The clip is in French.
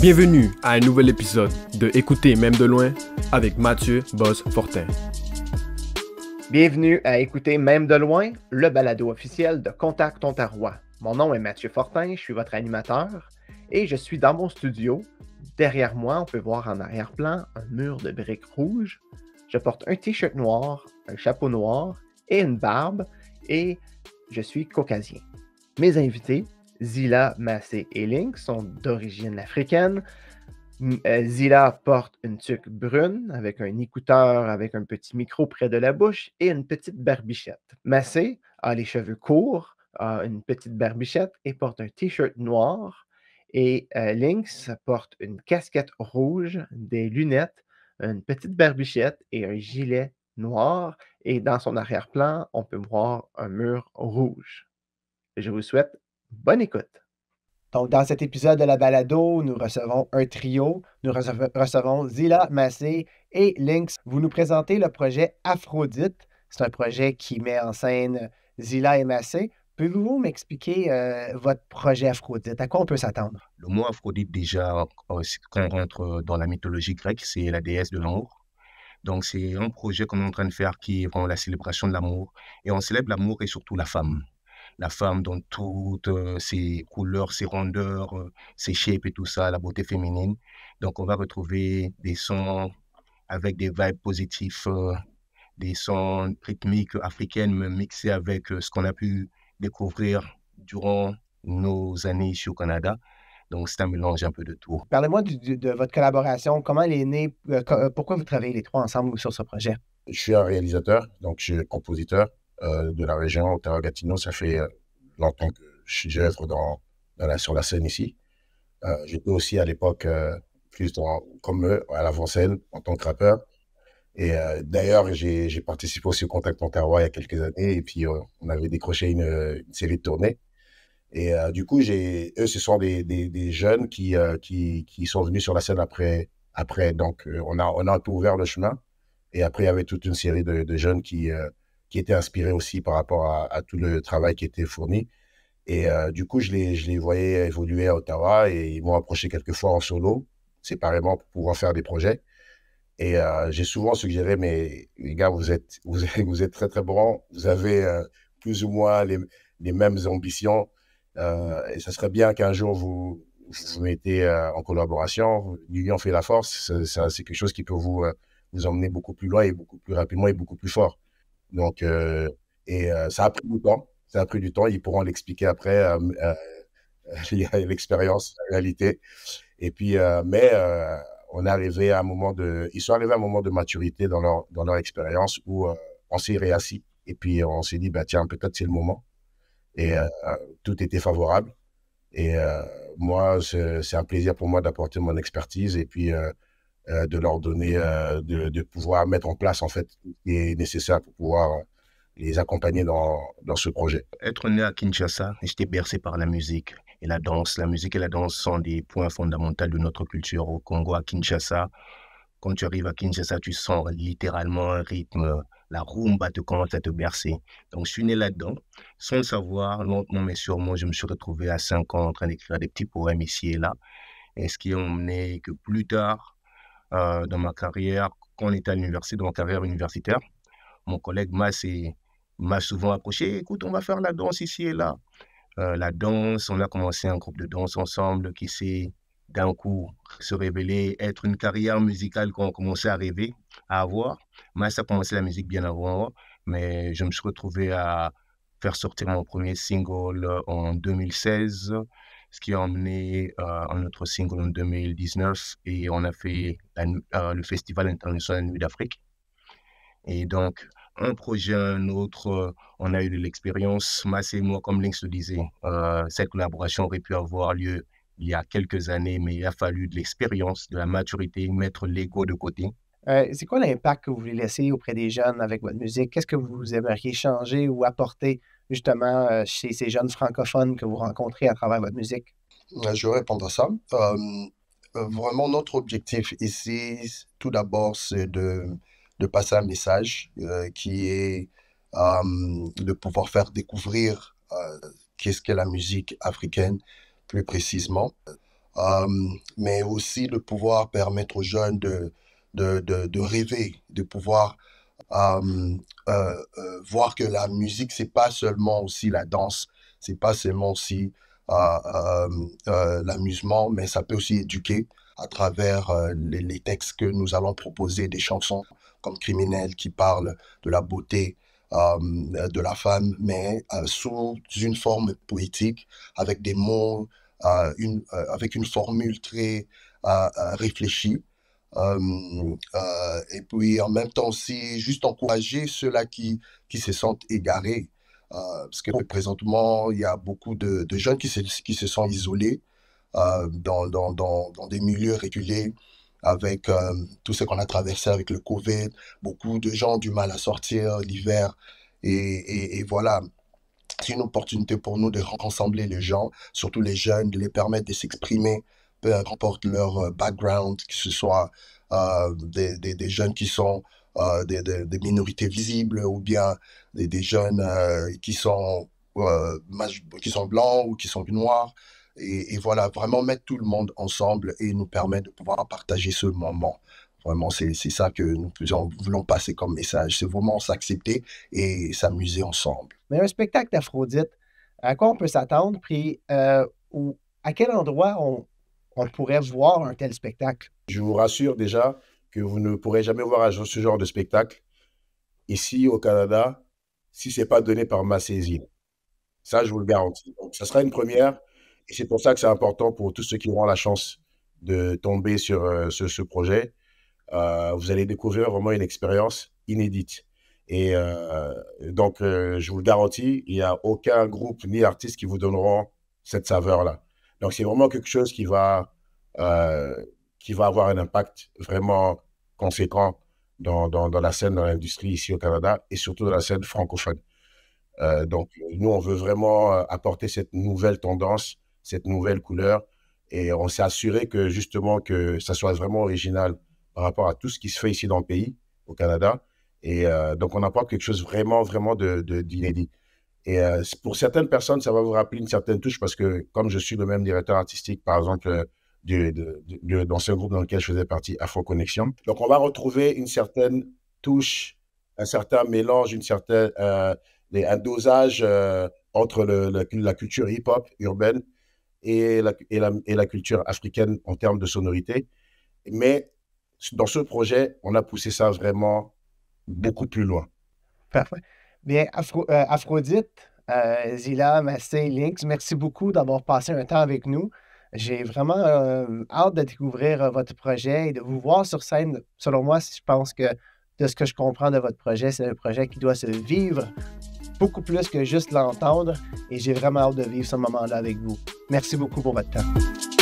Bienvenue à un nouvel épisode de Écouter même de loin avec Mathieu Boss Fortin. Bienvenue à Écouter même de loin, le balado officiel de Contact Ontarois. Mon nom est Mathieu Fortin, je suis votre animateur et je suis dans mon studio. Derrière moi, on peut voir en arrière-plan un mur de briques rouges. Je porte un t-shirt noir, un chapeau noir et une barbe et je suis caucasien. Mes invités Zila, Massé et Lynx sont d'origine africaine. Euh, Zila porte une tuque brune avec un écouteur avec un petit micro près de la bouche et une petite barbichette. Massé a les cheveux courts, a une petite barbichette et porte un t-shirt noir. Et euh, Lynx porte une casquette rouge, des lunettes, une petite barbichette et un gilet noir. Et dans son arrière-plan, on peut voir un mur rouge. Je vous souhaite Bonne écoute. Donc, dans cet épisode de la balado, nous recevons un trio. Nous recevons Zila Massé et Lynx. Vous nous présentez le projet Aphrodite. C'est un projet qui met en scène Zila et Massé. Pouvez-vous m'expliquer euh, votre projet Aphrodite? À quoi on peut s'attendre? Le mot Aphrodite, déjà, euh, quand on rentre dans la mythologie grecque, c'est la déesse de l'amour. Donc, c'est un projet qu'on est en train de faire qui est la célébration de l'amour. Et on célèbre l'amour et surtout la femme la femme dans toutes euh, ses couleurs, ses rondeurs, euh, ses shapes et tout ça, la beauté féminine. Donc on va retrouver des sons avec des vibes positifs, euh, des sons rythmiques africaines mixés avec ce qu'on a pu découvrir durant nos années ici au Canada. Donc, c'est un mélange un peu de tout. Parlez-moi de votre collaboration. Comment elle est née? pourquoi vous travaillez les trois ensemble sur ce projet? Je suis un réalisateur, donc je suis compositeur. Euh, de la région Ottawa-Gatineau. Ça fait euh, longtemps que je suis dans, sur la scène ici. Euh, j'étais aussi à l'époque plus dans, comme eux, à l'avant-scène en tant que rappeur. Et d'ailleurs, j'ai participé aussi au Contact Ottawa il y a quelques années. Et puis, on avait décroché une, série de tournées. Et du coup, eux, ce sont des, des, jeunes qui, qui, qui sont venus sur la scène après, après. Donc, on a, on a ouvert le chemin. Et après, il y avait toute une série de, jeunes qui, qui était inspiré aussi par rapport à, tout le travail qui était fourni. Et euh, du coup, je les, je les voyais évoluer à Ottawa et ils m'ont approché quelques fois en solo, séparément, pour pouvoir faire des projets. Et euh, j'ai souvent suggéré, mais les gars, vous êtes, vous vous êtes très, très bons. Vous avez euh, plus ou moins les, les mêmes ambitions. et ça serait bien qu'un jour, vous vous mettez en collaboration. L'union fait la force. C'est quelque chose qui peut vous, vous emmener beaucoup plus loin et beaucoup plus rapidement et beaucoup plus fort. Donc, euh, et euh, ça a pris du temps. Ça a pris du temps. Ils pourront l'expliquer après. Euh, l'expérience, la réalité. Et puis, mais on est arrivé à un moment de, ils sont arrivés à un moment de maturité dans leur, dans leur expérience où on s'est réassis. Et puis, on s'est dit, bah, tiens, peut-être c'est le moment. Et tout était favorable. Et moi, c'est un plaisir pour moi d'apporter mon expertise. Et puis, euh, de leur donner, euh, de, pouvoir mettre en place en fait ce qui est nécessaire pour pouvoir euh, les accompagner dans, dans ce projet. Être né à Kinshasa, j'étais bercé par la musique et la danse. La musique et la danse sont des points fondamentaux de notre culture au Congo, à Kinshasa. Quand tu arrives à Kinshasa, tu sens littéralement un rythme, la rumba te commence à te bercer. Donc, je suis né là-dedans, sans le savoir, lentement mais sûrement, je me suis retrouvé à 5 ans en train d'écrire des petits poèmes ici et là. Et ce qui a emmené que plus tard, euh, dans ma carrière, quand on était à l'université, dans ma carrière universitaire, mon collègue m'a souvent approché, écoute, on va faire la danse ici et là. Euh, la danse, on a commencé un groupe de danse ensemble qui s'est d'un coup se révéler être une carrière musicale qu'on commençait à rêver, à avoir. Mas a commencé la musique bien avant moi, hein. mais je me suis retrouvé à faire sortir mon premier single euh, en 2016 ce qui a emmené à euh, notre single en 2019 et on a fait mmh. euh, le Festival international Nuit d'Afrique. Et donc, un projet, un autre, on a eu de l'expérience. Massé et moi, comme Lynx le disait, euh, cette collaboration aurait pu avoir lieu il y a quelques années, mais il a fallu de l'expérience, de la maturité, mettre l'ego de côté euh, c'est quoi l'impact que vous voulez laisser auprès des jeunes avec votre musique? Qu'est-ce que vous aimeriez changer ou apporter justement euh, chez ces jeunes francophones que vous rencontrez à travers votre musique? Je vais répondre à ça. Euh, vraiment, notre objectif ici, tout d'abord, c'est de, de, passer un message qui est de pouvoir faire découvrir qu'est-ce qu'est la musique africaine plus précisément, mais aussi de pouvoir permettre aux jeunes de de, de, rêver, de pouvoir euh, euh, euh, voir que la musique, c'est pas seulement aussi la danse, c'est pas seulement aussi l'amusement, mais ça peut aussi éduquer à travers les, textes que nous allons proposer, des chansons comme Criminel qui parle de la beauté de la femme, mais sous une forme poétique, avec des mots, une, avec une formule très réfléchie. Euh, et puis en même temps aussi juste encourager ceux-là qui, qui se sentent égarés. Euh, parce que présentement, il y a beaucoup de, jeunes qui se, qui se sentent isolés euh, dans, dans, dans, dans, des milieux réguliers avec tout ce qu'on a traversé avec le Covid. Beaucoup de gens ont du mal à sortir l'hiver. Et, et, et, voilà, c'est une opportunité pour nous de rassembler les gens, surtout les jeunes, de les permettre de s'exprimer, peu importe leur euh, background, que ce soit euh, des, jeunes qui sont euh, des, minorités visibles ou bien des, jeunes qui, sont, qui sont blancs ou qui sont noirs. Et, voilà, vraiment mettre tout le monde ensemble et nous permettre de pouvoir partager ce moment. Vraiment, c'est ça que nous voulons passer comme message. C'est vraiment s'accepter et s'amuser ensemble. Mais un spectacle d'Aphrodite, à quoi on peut s'attendre? Puis, ou à quel endroit on, on pourrait voir un tel spectacle? Je vous rassure déjà que vous ne pourrez jamais voir ce genre de spectacle ici au Canada si ce n'est pas donné par ma Ça, je vous le garantis. Donc, ça sera une première et c'est pour ça que c'est important pour tous ceux qui auront la chance de tomber sur euh, ce, projet. Euh, vous allez découvrir vraiment une expérience inédite. Et euh, donc, je vous le garantis, il n'y a aucun groupe ni artiste qui vous donneront cette saveur-là. Donc, c'est vraiment quelque chose qui va, euh, qui va avoir un impact vraiment conséquent dans, dans, la scène, dans l'industrie ici au Canada et surtout dans la scène francophone. Euh, donc, nous, on veut vraiment euh, apporter cette nouvelle tendance, cette nouvelle couleur et on s'est assuré que justement que ça soit vraiment original par rapport à tout ce qui se fait ici dans le pays, au Canada. Et donc, on apporte quelque chose vraiment, vraiment d'inédit. De, et euh, pour certaines personnes, ça va vous rappeler une certaine touche parce que comme je suis le même directeur artistique, par exemple, euh, du, dans ce groupe dans lequel je faisais partie, Afro Connexion. Donc, on va retrouver une certaine touche, un certain mélange, une certaine, euh, un dosage entre la culture hip-hop urbaine et la, et, la, et la, culture africaine en termes de sonorité. Mais dans ce projet, on a poussé ça vraiment beaucoup plus loin. Parfait. Bien, euh, Aphrodite, euh, Zila, Massé, Lynx, merci beaucoup d'avoir passé un temps avec nous. J'ai vraiment euh, hâte de découvrir votre projet et de vous voir sur scène. Selon moi, je pense que de ce que je comprends de votre projet, c'est un projet qui doit se vivre beaucoup plus que juste l'entendre et j'ai vraiment hâte de vivre ce moment-là avec vous. Merci beaucoup pour votre temps.